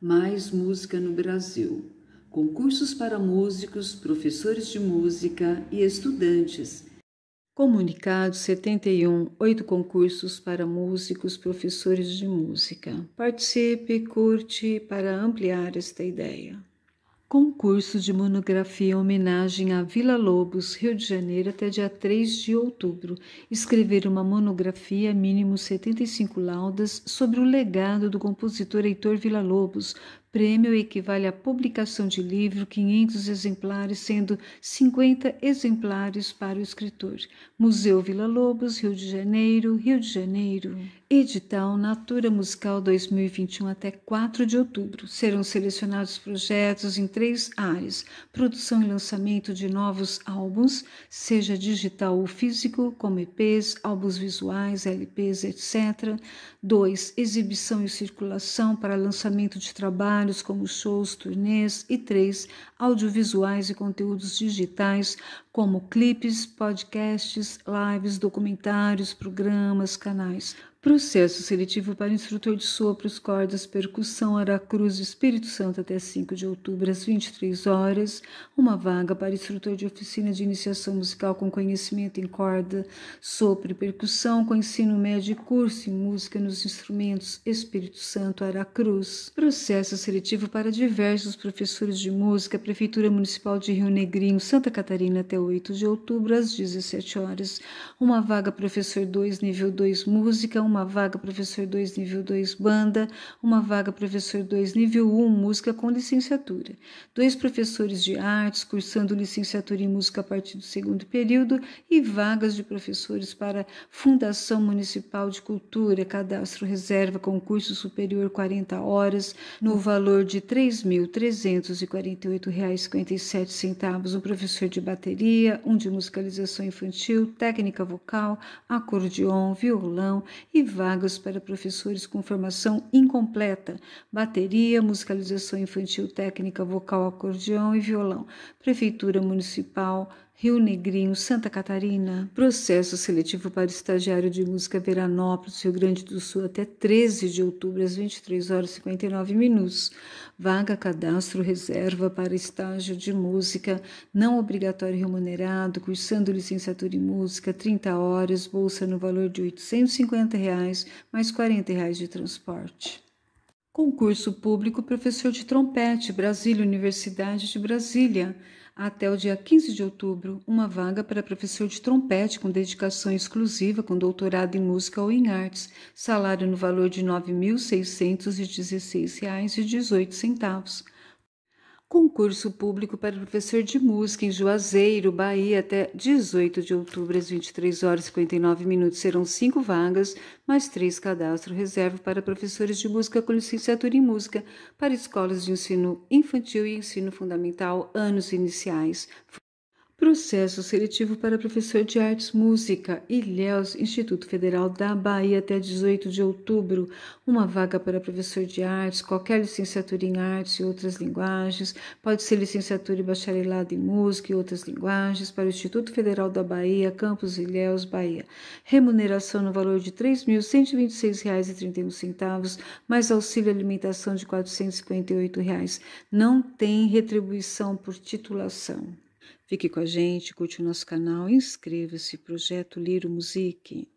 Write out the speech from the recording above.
Mais Música no Brasil. Concursos para músicos, professores de música e estudantes. Comunicado 71, oito concursos para músicos, professores de música. Participe, curte para ampliar esta ideia. Concurso de monografia homenagem a Vila Lobos, Rio de Janeiro, até dia 3 de outubro. Escrever uma monografia, mínimo 75 laudas, sobre o legado do compositor Heitor Villa Lobos, prêmio equivale à publicação de livro 500 exemplares, sendo 50 exemplares para o escritor. Museu Vila Lobos, Rio de Janeiro, Rio de Janeiro. Edital Natura Musical 2021 até 4 de outubro. Serão selecionados projetos em três áreas: produção e lançamento de novos álbuns, seja digital ou físico, como EPs, álbuns visuais, LPs, etc. 2. Exibição e circulação para lançamento de trabalho trabalhos como shows, turnês e três audiovisuais e conteúdos digitais como clipes, podcasts, lives, documentários, programas, canais. Processo seletivo para instrutor de sopros, cordas, percussão, Aracruz, Espírito Santo, até 5 de outubro, às 23 horas. Uma vaga para instrutor de oficina de iniciação musical com conhecimento em corda, sopro e percussão, com ensino médio e curso em música nos instrumentos Espírito Santo, Aracruz. Processo seletivo para diversos professores de música, Prefeitura Municipal de Rio Negrinho, Santa Catarina, até 8 de outubro, às 17 horas. Uma vaga professor 2, nível 2, música, uma vaga professor 2 nível 2 banda, uma vaga professor 2 nível 1 um, música com licenciatura, dois professores de artes cursando licenciatura em música a partir do segundo período e vagas de professores para Fundação Municipal de Cultura, cadastro reserva concurso superior 40 horas no valor de R$ 3.348,57 um professor de bateria, um de musicalização infantil, técnica vocal, acordeon, violão e e vagas para professores com formação incompleta, bateria, musicalização infantil, técnica, vocal, acordeão e violão. Prefeitura Municipal, Rio Negrinho, Santa Catarina. Processo seletivo para estagiário de música Veranópolis, Rio Grande do Sul, até 13 de outubro, às 23 horas e 59 minutos. Vaga cadastro reserva para estágio de música, não obrigatório remunerado, cursando licenciatura em música, 30 horas, bolsa no valor de R$ 850. Reais reais, mais 40 reais de transporte. Concurso público professor de trompete, Brasília, Universidade de Brasília. Até o dia 15 de outubro, uma vaga para professor de trompete com dedicação exclusiva, com doutorado em música ou em artes, salário no valor de R$ 9.616,18 concurso público para professor de música em Juazeiro, Bahia, até 18 de outubro, às 23 horas e 59 minutos. Serão cinco vagas, mais três cadastro reserva para professores de música com licenciatura em música para escolas de ensino infantil e ensino fundamental, anos iniciais. Processo seletivo para professor de artes, música, Ilhéus, Instituto Federal da Bahia até 18 de outubro. Uma vaga para professor de artes, qualquer licenciatura em artes e outras linguagens. Pode ser licenciatura e bacharelado em música e outras linguagens para o Instituto Federal da Bahia, Campus Ilhéus, Bahia. Remuneração no valor de R$ 3.126,31, mais auxílio alimentação de R$ 458. Reais. Não tem retribuição por titulação. Fique com a gente, curte o nosso canal, inscreva-se, projeto Liro Musique.